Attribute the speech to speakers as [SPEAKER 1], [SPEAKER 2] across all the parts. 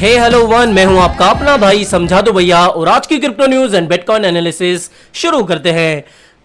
[SPEAKER 1] हे hello one मैं हूं आपका अपना भाई समझा दो भैया और आज की crypto news and bitcoin analysis शुरू करते हैं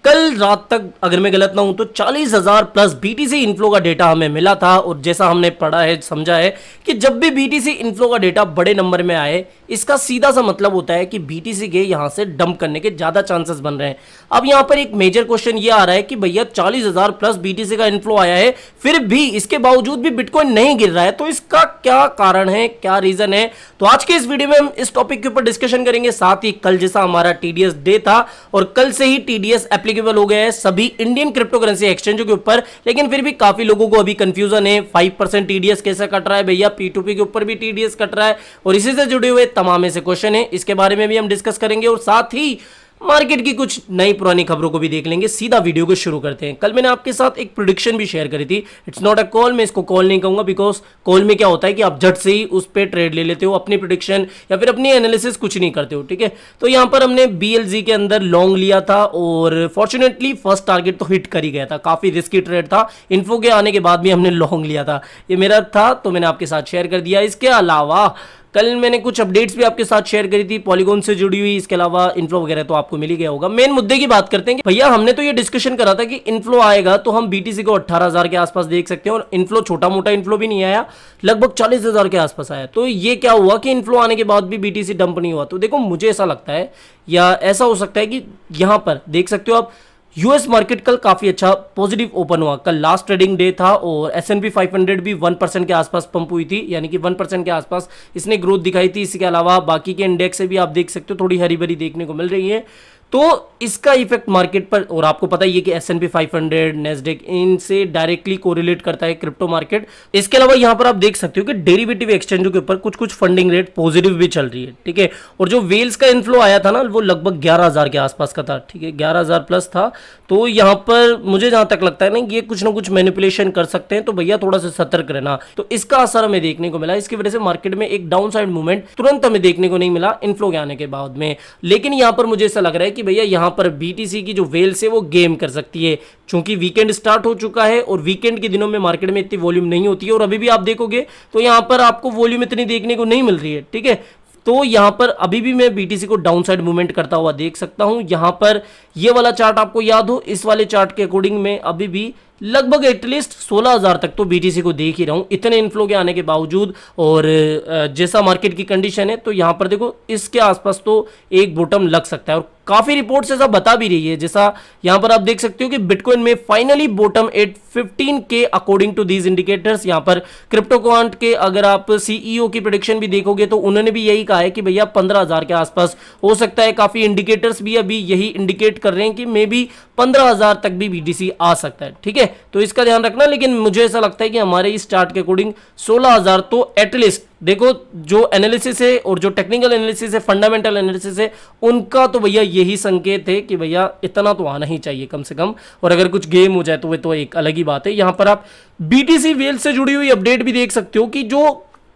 [SPEAKER 1] कल रात तक अगर मैं गलत ना हूं तो 40,000 प्लस बीटीसी इनफ्लो का डेटा हमें मिला था और जैसा हमने पढ़ा है समझा है कि जब भी बीटीसी इनफ्लो का डेटा बड़े नंबर में आए इसका सीधा सा मतलब होता है कि बीटीसी के यहां से डंप करने के ज़्यादा चांसेस बन रहे हैं अब यहां पर एक मेजर क्वेश्चन ये आ रहा है कि भैया चालीस प्लस बीटीसी का इन्फ्लो आया है फिर भी इसके बावजूद भी बिटकॉइन नहीं गिर रहा है तो इसका क्या कारण है क्या रीज़न है तो आज के इस वीडियो में हम इस टॉपिक के ऊपर डिस्कशन करेंगे साथ ही कल जैसा हमारा टीडीएस डे था और कल से ही टीडीएस एप्लीकेशन एप्लीकेबल हो गया है सभी इंडियन क्रिप्टो करेंसी एक्सचेंजों के ऊपर लेकिन फिर भी काफी लोगों को अभी कंफ्यूजन है फाइव परसेंट टीडीएस कैसे कट रहा है भैया पीटूपी के ऊपर भी टीडीएस कट रहा है और इसी से जुड़े हुए तमाम ऐसे क्वेश्चन है इसके बारे में भी हम डिस्कस करेंगे और साथ ही मार्केट की कुछ नई पुरानी खबरों को भी देख लेंगे सीधा वीडियो को शुरू करते हैं कल मैंने आपके साथ एक प्रोडिक्शन भी शेयर करी थी इट्स नॉट अ कॉल मैं इसको कॉल नहीं कहूंगा बिकॉज कॉल में क्या होता है कि आप झट से ही उस पर ट्रेड ले लेते हो अपनी प्रोडिक्शन या फिर अपनी एनालिसिस कुछ नहीं करते हो ठीक है तो यहां पर हमने बी के अंदर लॉन्ग लिया था और फॉर्चुनेटली फर्स्ट टारगेट तो हिट कर ही गया था काफ़ी रिस्की ट्रेड था इन्फो के आने के बाद भी हमने लॉन्ग लिया था ये मेरा था तो मैंने आपके साथ शेयर कर दिया इसके अलावा कल मैंने कुछ अपडेट्स भी आपके साथ शेयर करी थी पॉलीगोन से जुड़ी हुई इसके अलावा इन्फ्लो वगैरह तो आपको मिल ही गया होगा मेन मुद्दे की बात करते हैं भैया हमने तो ये डिस्कशन करा था कि इन्फ्लो आएगा तो हम बीटीसी को अट्ठारह के आसपास देख सकते हैं और इन्फ्लो छोटा मोटा इन्फ्लो भी नहीं आया लगभग चालीस के आसपास आया तो ये क्या हुआ कि इन्फ्लो आने के बाद भी बीटीसी डंप नहीं हुआ तो देखो मुझे ऐसा लगता है या ऐसा हो सकता है कि यहां पर देख सकते हो आप यूएस मार्केट कल काफ़ी अच्छा पॉजिटिव ओपन हुआ कल लास्ट ट्रेडिंग डे था और S and P five hundred भी वन परसेंट के आसपास पंप हुई थी यानी कि वन परसेंट के आसपास इसने ग्रोथ दिखाई थी इसके अलावा बाकी के इंडेक्स से भी आप देख सकते हो थोड़ी हरी भरी देखने को मिल रही है तो इसका इफेक्ट मार्केट पर और आपको पता ही है कि S and P five hundred Nasdaq इनसे डायरेक्टली कोरिलेट करता है क्रिप्टो मार्केट इसके अलावा यहां पर आप देख सकते हो कि डेरिवेटिव एक्सचेंजों के ऊपर कुछ कुछ फंडिंग रेट पॉजिटिव भी चल रही है ठीक है और जो वेल्स का इन्फ्लो आया था ना वो लगभग ग्यारह हज़ार के आसपास का था ठीक है ग्यारह हज़ार प्लस था तो यहां पर मुझे जहां तक लगता है ना ये कुछ ना कुछ मैनिपुलेशन कर सकते हैं तो भैया थोड़ा सा सतर्क रहना तो इसका असर हमें देखने को मिला इसकी वजह से मार्केट में एक डाउन साइड मूवमेंट तुरंत हमें देखने को नहीं मिला इन्फ्लो के आने के बाद में लेकिन यहां पर मुझे ऐसा लग रहा है कि भैया यहाँ पर बीटीसी की जो वेल्स है वो गेम कर सकती है क्योंकि वीकेंड स्टार्ट हो चुका है और वीकेंड के दिनों में मार्केट में इतनी वॉल्यूम नहीं होती है और अभी भी आप देखोगे तो यहाँ पर आपको वॉल्यूम इतनी देखने को नहीं मिल रही है ठीक है तो यहाँ पर अभी भी मैं बीटीसी को डाउन साइड मूवमेंट करता हुआ देख सकता हूँ यहाँ पर ये वाला चार्ट आपको याद हो इस वाले चार्ट के अकॉर्डिंग में अभी भी लगभग एटलीस्ट 16000 तक तो बीटीसी को देख ही रहा हूं इतने इनफ्लो के आने के बावजूद और जैसा मार्केट की कंडीशन है तो यहां पर देखो इसके आसपास तो एक बॉटम लग सकता है और काफ़ी रिपोर्ट ऐसा बता भी रही है जैसा यहां पर आप देख सकते हो कि बिटकॉइन में फाइनली बॉटम एट 15 के अकॉर्डिंग टू दीज इंडिकेटर्स यहां पर क्रिप्टोकॉन्ट के अगर आप सीईओ e की प्रोडिक्शन भी देखोगे तो उन्होंने भी यही कहा है कि भैया 15000 के आसपास हो सकता है काफ़ी इंडिकेटर्स भी अभी यही इंडिकेट कर रहे हैं कि मे बी हजार तक भी बीटीसी आ सकता है ठीक है तो इसका ध्यान रखना लेकिन मुझे ऐसा लगता है कि हमारे इस चार्ट के अकॉर्डिंग सोलह तो एटलीस्ट देखो जो एनालिसिस है और जो टेक्निकल एनालिसिस है फंडामेंटल एनालिसिस है उनका तो भैया यही संकेत है कि भैया इतना तो आना ही चाहिए कम से कम और अगर कुछ गेम हो जाए तो वह तो एक अलग ही बात है यहां पर आप बीटीसी वेल से जुड़ी हुई अपडेट भी देख सकते हो कि जो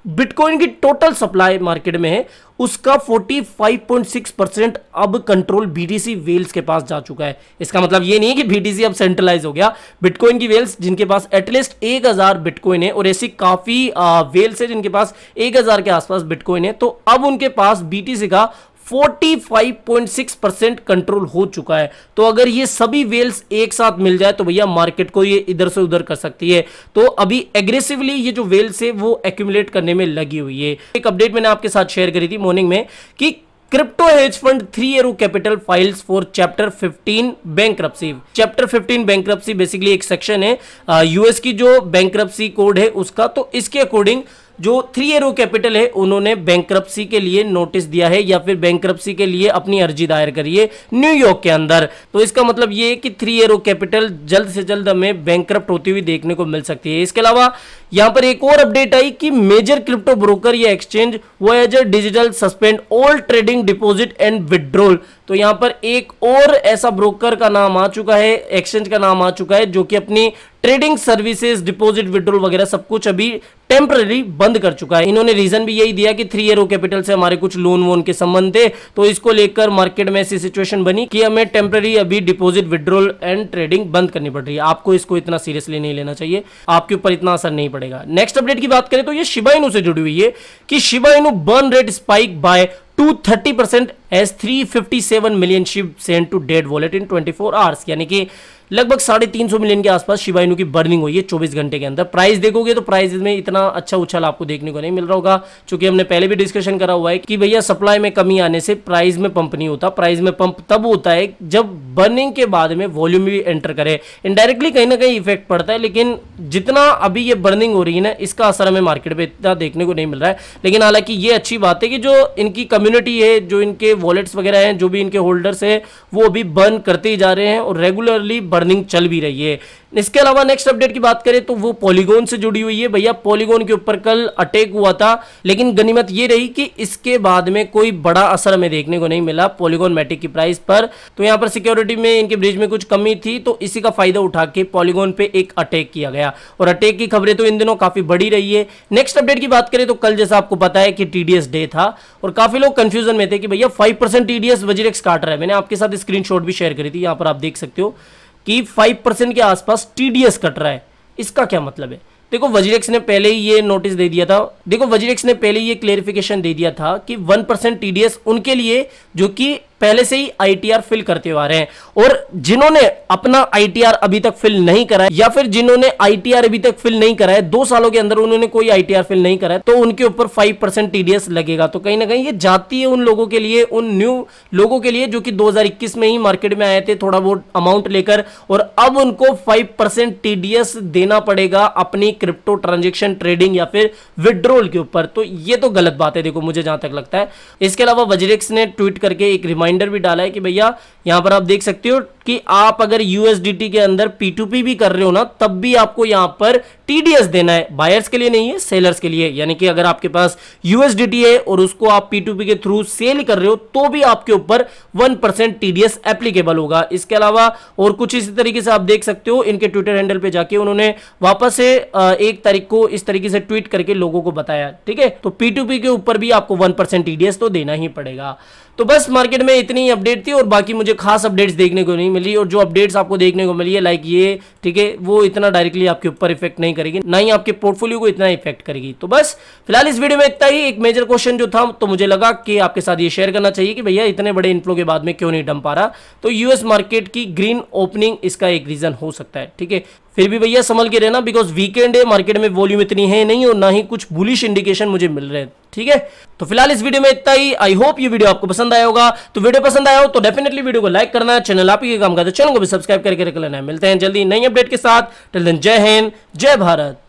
[SPEAKER 1] बिटकॉइन की टोटल सप्लाई मार्केट में है उसका 45.6 परसेंट अब कंट्रोल बीटीसी वेल्स के पास जा चुका है इसका मतलब ये नहीं है कि बीटीसी अब सेंट्रलाइज हो गया बिटकॉइन की वेल्स जिनके पास एटलीस्ट 1000 बिटकॉइन है और ऐसी काफ़ी वेल्स है जिनके पास 1000 के आसपास बिटकॉइन है तो अब उनके पास बीटीसी का 45.6 परसेंट कंट्रोल हो चुका है तो अगर ये सभी वेल्स एक साथ मिल जाए तो भैया मार्केट को ये इधर से उधर कर सकती है तो अभी एग्रेसिवली ये जो वेल्स है वो एक्यूमुलेट करने में लगी हुई है एक अपडेट मैंने आपके साथ शेयर करी थी मॉर्निंग में कि crypto hedge fund Three Arrows Capital files for chapter 15 bank chapter 15 bank basically एक सेक्शन है यूएस की जो बैंक कोड है उसका तो इसके अकॉर्डिंग जो थ्री एरो कैपिटल है उन्होंने बैंक के लिए नोटिस दिया है या फिर बैंक के लिए अपनी अर्जी दायर करी है न्यूयॉर्क के अंदर तो इसका मतलब ये है कि थ्री एरो कैपिटल जल्द से जल्द हमें बैंक होती हुई देखने को मिल सकती है इसके अलावा यहां पर एक और अपडेट आई कि मेजर क्रिप्टो ब्रोकर या एक्सचेंज वो एज Digital suspend all trading deposit and withdrawal तो यहां पर एक और ऐसा ब्रोकर का नाम आ चुका है एक्सचेंज का नाम आ चुका है जो कि अपनी ट्रेडिंग सर्विसेज डिपॉजिट विड्रोल वगैरह सब कुछ अभी टेम्पररी बंद कर चुका है इन्होंने रीजन भी यही दिया कि थ्री एरो कैपिटल से हमारे कुछ लोन वोन के संबंध थे तो इसको लेकर मार्केट में ऐसी सिचुएशन बनी कि हमें टेम्पररी अभी डिपॉजिट विड्रोल एंड ट्रेडिंग बंद करनी पड़ रही है आपको इसको इतना सीरियसली नहीं लेना चाहिए आपके ऊपर इतना असर नहीं पड़ेगा नेक्स्ट अपडेट की बात करें तो ये शिबाइनू से जुड़ी हुई है कि Shiba Inu burn rate spike by two thirty percent as three fifty seven million SHIB sent to dead wallet in twenty four hours यानी कि लगभग साढ़े तीन सौ मिलियन के आसपास शिवाइनू की बर्निंग हुई है चौबीस घंटे के अंदर प्राइस देखोगे तो प्राइस में इतना अच्छा उछाल आपको देखने को नहीं मिल रहा होगा चूंकि हमने पहले भी डिस्कशन करा हुआ है कि भैया सप्लाई में कमी आने से प्राइस में पंप नहीं होता प्राइस में पंप तब होता है जब बर्निंग के बाद में वॉल्यूम भी एंटर करे इनडायरेक्टली कहीं ना कहीं इफेक्ट पड़ता है लेकिन जितना अभी ये बर्निंग हो रही है ना इसका असर हमें मार्केट में इतना देखने को नहीं मिल रहा है लेकिन हालांकि ये अच्छी बात है कि जो इनकी कम्युनिटी है जो इनके वॉलेट्स वगैरह हैं जो भी इनके होल्डर्स हैं वो अभी बर्न करते ही जा रहे हैं और रेगुलरली बर्निंग चल भी रही है इसके अलावा नेक्स्ट अपडेट की बात करें तो वो पॉलीगोन से जुड़ी हुई है भैया पॉलीगोन के ऊपर कल अटैक हुआ था लेकिन गनीमत ये रही कि इसके बाद में कोई बड़ा असर हमें देखने को नहीं मिला पॉलीगोन मैटिक की प्राइस पर तो यहाँ पर सिक्योरिटी में इनके ब्रिज में कुछ कमी थी तो इसी का फायदा उठा के पॉलीगोन पे एक अटैक किया गया और अटैक की खबरें तो इन दिनों काफी बढ़ी रही है नेक्स्ट अपडेट की बात करें तो कल जैसा आपको पता है कि टी डे था और काफी लोग कन्फ्यूजन में थे कि भैया फाइव परसेंट टीडीएस वजीरेक्स काट रहा है मैंने आपके साथ स्क्रीन भी शेयर करी थी यहाँ पर आप देख सकते हो कि 5 परसेंट के आसपास टी कट रहा है इसका क्या मतलब है देखो वजीरेक्स ने पहले ही ये नोटिस दे दिया था देखो वजीरेक्स ने पहले ये क्लेरिफिकेशन दे दिया था कि वन परसेंट टीडीएस उनके लिए जो कि पहले से ही आईटीआर फिल करते हुए आ रहे हैं और जिन्होंने अपना आईटीआर अभी तक फिल नहीं कराया या फिर जिन्होंने आईटीआर अभी तक फिल नहीं कराया दो सालों के अंदर उन्होंने कोई आईटीआर फिल नहीं कराया तो उनके ऊपर फाइव परसेंट टीडीएस लगेगा तो कहीं ना कहीं ये जाती है उन लोगों के लिए उन न्यू लोगों के लिए जो कि 2021 में ही मार्केट में आए थे थोड़ा बहुत अमाउंट लेकर और अब उनको फाइव परसेंट टीडीएस देना पड़ेगा अपनी क्रिप्टो ट्रांजेक्शन ट्रेडिंग या फिर विड्रोल के ऊपर तो ये तो गलत बात है देखो मुझे जहां तक लगता है इसके अलावा वजरेक्स ने ट्वीट करके एक रिमाइंड रिमाइंडर भी डाला है कि भैया यहाँ पर आप देख सकते हो कि आप अगर यूएसडीटी के अंदर पी भी कर रहे हो ना तब भी आपको यहाँ पर टीडीएस देना है बायर्स के लिए नहीं है सेलर्स के लिए यानी कि अगर आपके पास यूएसडीटी है और उसको आप पीटूपी के थ्रू सेल कर रहे हो तो भी आपके ऊपर वन परसेंट टीडीएस एप्लीकेबल होगा इसके अलावा और कुछ इसी तरीके से आप देख सकते हो इनके ट्विटर हैंडल पे जाके उन्होंने वापस से एक तारीख को इस तरीके से ट्वीट करके लोगों को बताया ठीक है तो पीटूपी के ऊपर भी आपको वन परसेंट टीडीएस तो देना ही पड़ेगा तो बस मार्केट में इतनी अपडेट थी और बाकी मुझे खास अपडेट्स देखने को नहीं मिली और जो अपडेट्स आपको देखने को मिली है लाइक ये ठीक है वो इतना डायरेक्टली आपके ऊपर इफेक्ट नहीं करेगी ना ही आपके पोर्टफोलियो को इतना इफेक्ट करेगी तो बस फिलहाल इस वीडियो में इतना ही एक मेजर क्वेश्चन जो था तो मुझे लगा कि आपके साथ ये शेयर करना चाहिए कि भैया इतने बड़े इन्फ्लो के बाद में क्यों नहीं डम पा रहा तो यूएस मार्केट की ग्रीन ओपनिंग इसका एक रीजन हो सकता है ठीक है फिर भी भैया संभल के रहना बिकॉज वीकेंड है मार्केट में वॉल्यूम इतनी है नहीं और ना ही कुछ बुलिश इंडिकेशन मुझे मिल रहे हैं ठीक है तो फिलहाल इस वीडियो में इतना ही आई होप ये वीडियो आपको पसंद आया होगा तो वीडियो पसंद आया हो तो डेफिनेटली वीडियो को लाइक करना चैनल आप ही काम का चैनल तो को भी सब्सक्राइब करके रख लेना मिलते हैं जल्दी नई अपडेट के साथ जय हिंद जय भारत